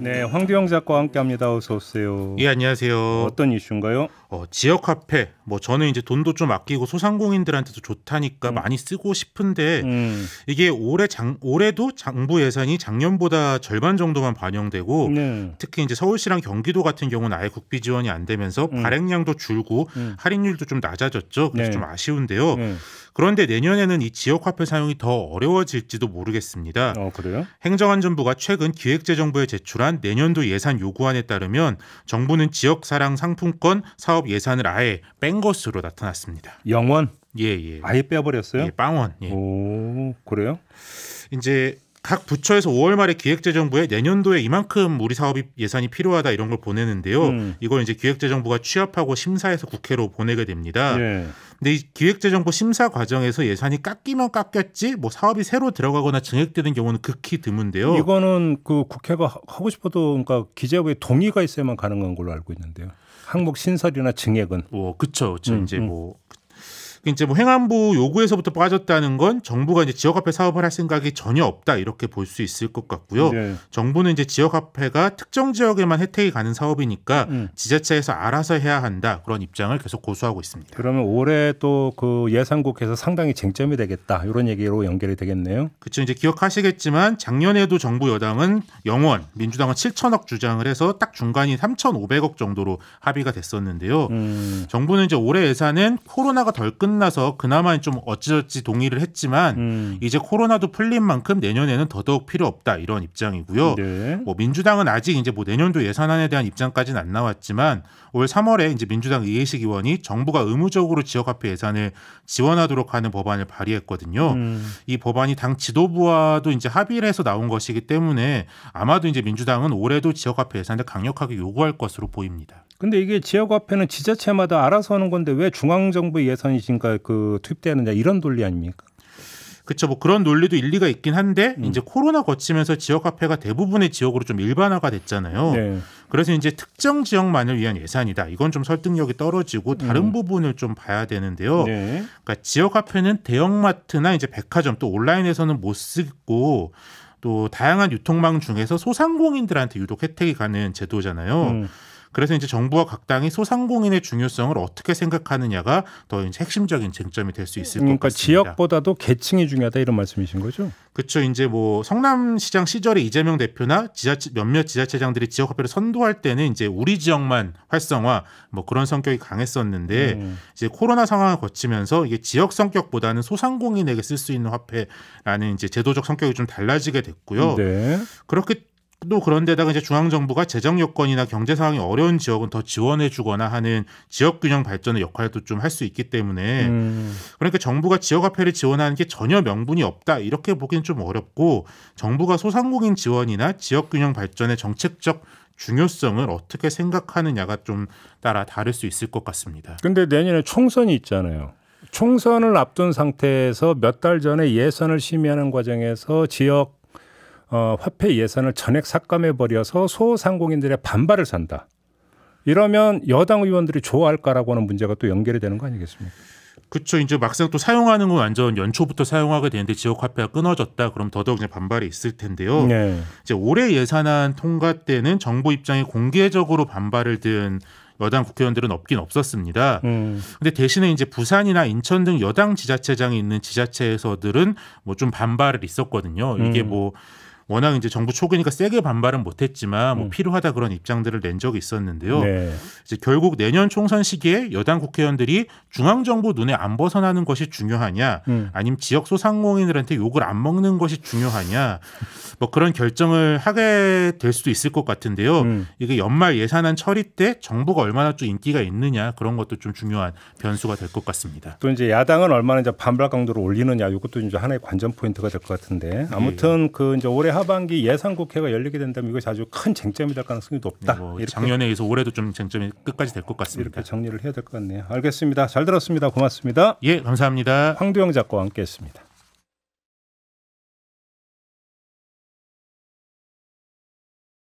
네, 황두영 작가와 함께합니다. 어서 오세요. 예, 안녕하세요. 어떤 이슈인가요? 어, 지역 화폐. 뭐 저는 이제 돈도 좀 아끼고 소상공인들한테도 좋다니까 음. 많이 쓰고 싶은데 음. 이게 올해 장 올해도 정부 예산이 작년보다 절반 정도만 반영되고 네. 특히 이제 서울시랑 경기도 같은 경우는 아예 국비 지원이 안 되면서 음. 발행량도 줄고 음. 할인율도 좀 낮아졌죠. 그래서 네. 좀 아쉬운데요. 네. 그런데 내년에는 이 지역 화폐 사용이 더 어려워질지도 모르겠습니다. 어, 그래요? 행정안전부가 최근 기획재정부에 제출한 발표한 내년도 예산 요구안에 따르면 정부는 지역사랑 상품권 사업 예산을 아예 뺀 것으로 나타났습니다. 영원? 예, 예. 아예 빼버렸어요? 예, 빵원. 예. 오, 그래요? 이제 각 부처에서 5월 말에 기획재정부에 내년도에 이만큼 우리 사업이 예산이 필요하다 이런 걸 보내는데요. 음. 이걸 이제 기획재정부가 취합하고 심사해서 국회로 보내게 됩니다. 예. 근데 이 기획재정부 심사 과정에서 예산이 깎이면 깎였지 뭐 사업이 새로 들어가거나 증액되는 경우는 극히 드문데요. 이거는 그 국회가 하고 싶어도 그러니까 기재부의 동의가 있어야만 가능한 걸로 알고 있는데요. 항목 신설이나 증액은. 어, 그쵸, 그쵸. 음, 이제 음. 뭐 이제 뭐 행안부 요구에서부터 빠졌다는 건 정부가 이제 지역화폐 사업을 할 생각이 전혀 없다 이렇게 볼 수 있을 것 같고요. 네. 정부는 이제 지역화폐가 특정 지역에만 혜택이 가는 사업이니까 음. 지자체에서 알아서 해야 한다 그런 입장을 계속 고수하고 있습니다. 그러면 올해 또 그 예산국에서 상당히 쟁점이 되겠다 이런 얘기로 연결이 되겠네요. 그렇죠. 이제 기억하시겠지만 작년에도 정부 여당은 영원 민주당은 7천억 주장을 해서 딱중간이 3,500억 정도로 합의가 됐었는데요. 음. 정부는 이제 올해 예산은 코로나가 덜 끝. 끝나서 그나마 좀 어찌저찌 동의를 했지만 음. 이제 코로나도 풀린 만큼 내년에는 더더욱 필요 없다 이런 입장이고요. 네. 뭐 민주당은 아직 이제 뭐 내년도 예산안에 대한 입장까지는 안 나왔지만 올 3월에 이제 민주당 의회식 의원이 정부가 의무적으로 지역화폐 예산을 지원하도록 하는 법안을 발의했거든요. 음. 이 법안이 당 지도부와도 이제 합의를 해서 나온 것이기 때문에 아마도 이제 민주당은 올해도 지역화폐 예산을 강력하게 요구할 것으로 보입니다. 근데 이게 지역화폐는 지자체마다 알아서 하는 건데 왜 중앙정부 예산이 지금까 그 투입되느냐 이런 논리 아닙니까? 그렇죠. 뭐 그런 논리도 일리가 있긴 한데 음. 이제 코로나 거치면서 지역화폐가 대부분의 지역으로 좀 일반화가 됐잖아요. 네. 그래서 이제 특정 지역만을 위한 예산이다. 이건 좀 설득력이 떨어지고 다른 음. 부분을 좀 봐야 되는데요. 네. 그러니까 지역화폐는 대형마트나 이제 백화점 또 온라인에서는 못 쓰고 또 다양한 유통망 중에서 소상공인들한테 유독 혜택이 가는 제도잖아요. 음. 그래서 이제 정부와 각 당이 소상공인의 중요성을 어떻게 생각하느냐가 더 이제 핵심적인 쟁점이 될 수 있을 음, 그러니까 것 같습니다. 그러니까 지역보다도 계층이 중요하다 이런 말씀이신 거죠? 그렇죠. 이제 뭐 성남시장 시절에 이재명 대표나 지자체 몇몇 지자체장들이 지역화폐를 선도할 때는 이제 우리 지역만 활성화 뭐 그런 성격이 강했었는데 음. 이제 코로나 상황을 거치면서 이게 지역 성격보다는 소상공인에게 쓸 수 있는 화폐라는 이제 제도적 성격이 좀 달라지게 됐고요. 네. 그렇게 또 그런데다가 이제 중앙 정부가 재정 여건이나 경제 상황이 어려운 지역은 더 지원해주거나 하는 지역 균형 발전의 역할도 좀 할 수 있기 때문에 음. 그러니까 정부가 지역 화폐를 지원하는 게 전혀 명분이 없다 이렇게 보기는 좀 어렵고 정부가 소상공인 지원이나 지역 균형 발전의 정책적 중요성을 어떻게 생각하느냐가 좀 따라 다를 수 있을 것 같습니다. 근데 내년에 총선이 있잖아요. 총선을 앞둔 상태에서 몇 달 전에 예산을 심의하는 과정에서 지역 어, 화폐 예산을 전액 삭감해 버려서 소상공인들의 반발을 산다. 이러면 여당 의원들이 좋아할까라고 하는 문제가 또 연결이 되는 거 아니겠습니까? 그렇죠. 이제 막상 또 사용하는 건 완전 연초부터 사용하게 되는데 지역 화폐가 끊어졌다. 그럼 더더욱 이제 반발이 있을 텐데요. 네. 이제 올해 예산안 통과 때는 정부 입장이 공개적으로 반발을 든 여당 국회의원들은 없긴 없었습니다. 음. 근데 대신에 이제 부산이나 인천 등 여당 지자체장이 있는 지자체에서들은 뭐 좀 반발을 있었거든요. 이게 음. 뭐 워낙 이제 정부 초기니까 세게 반발은 못했지만 뭐 음. 필요하다 그런 입장들을 낸 적이 있었는데요. 네. 이제 결국 내년 총선 시기에 여당 국회의원들이 중앙 정부 눈에 안 벗어나는 것이 중요하냐, 음. 아니면 지역 소상공인들한테 욕을 안 먹는 것이 중요하냐, 뭐 그런 결정을 하게 될 수도 있을 것 같은데요. 음. 이게 연말 예산안 처리 때 정부가 얼마나 좀 인기가 있느냐 그런 것도 좀 중요한 변수가 될 것 같습니다. 또 이제 야당은 얼마나 이제 반발 강도를 올리느냐 이것도 이제 하나의 관전 포인트가 될 것 같은데 아무튼 예. 그 이제 올해 하반기 예산 국회가 열리게 된다면 이거 자주 큰 쟁점이 될 가능성이 높다. 뭐 작년에 이어서 올해도 좀 쟁점이 끝까지 될 것 같습니다. 이렇게 정리를 해야 될 것 같네요. 알겠습니다. 잘 들었습니다. 고맙습니다. 예, 감사합니다. 황두영 작가와 함께했습니다.